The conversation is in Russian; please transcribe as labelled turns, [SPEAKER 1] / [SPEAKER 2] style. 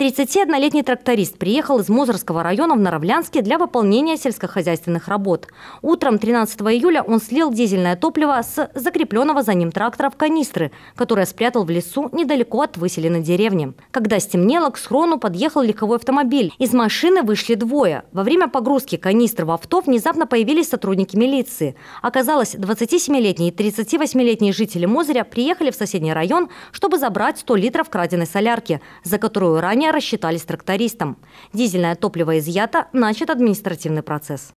[SPEAKER 1] 31-летний тракторист приехал из Мозорского района в Наровлянске для выполнения сельскохозяйственных работ. Утром 13 июля он слил дизельное топливо с закрепленного за ним трактора в канистры, которое спрятал в лесу недалеко от выселенной деревни. Когда стемнело, к схрону подъехал легковой автомобиль. Из машины вышли двое. Во время погрузки канистр в авто внезапно появились сотрудники милиции. Оказалось, 27-летние и 38-летние жители Мозыря приехали в соседний район, чтобы забрать 100 литров краденой солярки, за которую ранее рассчитались трактористом. Дизельное топливо изъято, начат административный процесс.